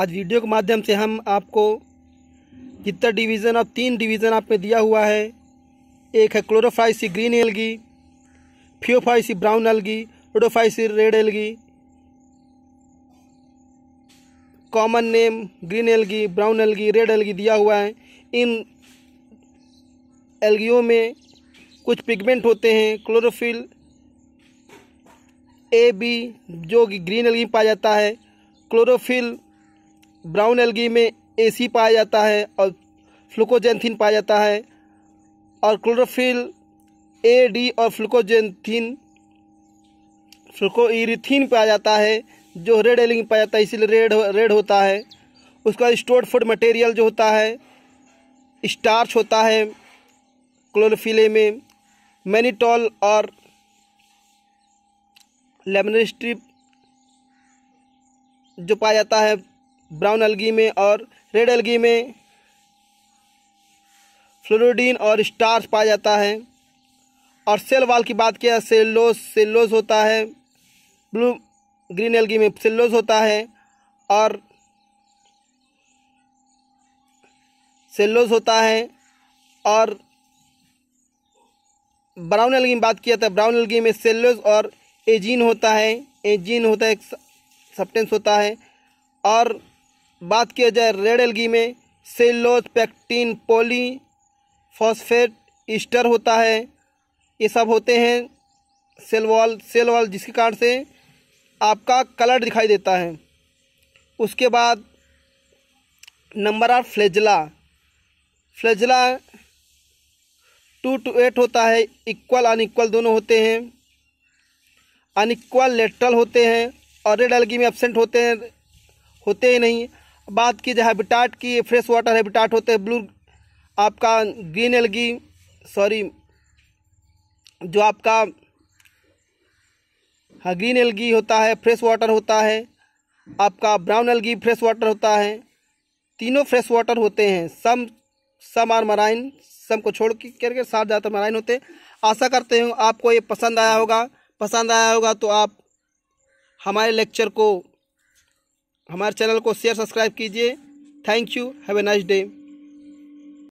आज वीडियो के माध्यम से हम आपको जितना डिवीज़न और तीन डिवीज़न आप में दिया हुआ है एक है chlorophyceae green algae phaeophyceae brown algae rhodophyceae red algae common name green algae brown algae red algae दिया हुआ है इन एलगियों में कुछ पिगमेंट होते हैं क्लोरोफिल ए बी जो कि ग्रीन एलगी में पाया जाता है क्लोरोफिल ब्राउन एलगी में एसी पाया जाता है और फ्लुकोजेंथिन पाया जाता है और क्लोरोफिल ए डी और फ्लुकोजेंथिन फ्लुकोइरिथिन पाया जाता है जो रेड एलिंग में पाया जाता है इसीलिए रेड रेड होता है उसका स्टोर्ड फूड मटेरियल जो होता है स्टार्च होता है क्लोरोफिले में मैनीटॉल और लेमन स्ट्रिप जो पाया जाता है ब्राउन अलगी में और रेड अलगी में फ्लोरोडीन और स्टार्च पाया जाता है और सेल वाल की बात किया सेलोस सेलोस होता है ब्लू ग्रीन एलगी में सेलोस होता है और सेलोस होता है और ब्राउन एलगी में बात किया था ब्राउन एलगी में सेलोज और एजीन होता है एजीन होता है एक सप्टेंस होता है और बात किया जाए रेड एलगी में cellulose pectin poly phosphate ester होता है ये सब होते हैं सेल वॉल सेल वॉल जिसके कारण से आपका कलर दिखाई देता है उसके बाद नंबर आठ flagella flagella two to eight होता है इक्वल अनइक्वल दोनों होते हैं अनइक्वल लेटरल होते हैं और रेड एलगी में एबसेंट होते हैं होते ही नहीं बात की जाए हैबिटाट की फ्रेश वाटर हैबिटाट होते हैं ब्लू आपका ग्रीन एलगी सॉरी जो आपका हाँ ग्रीन एलगी होता है फ्रेश वाटर होता है आपका ब्राउन एलगी फ्रेश वाटर होता है तीनों फ्रेश वाटर होते हैं सम सम और मराइन सम को छोड़ के करके साथ ज़्यादातर मराइन होते हैं आशा करते हूँ आपको ये पसंद आया होगा पसंद आया होगा तो आप हमारे लेक्चर को हमारे चैनल को शेयर सब्सक्राइब कीजिए thank you have a nice day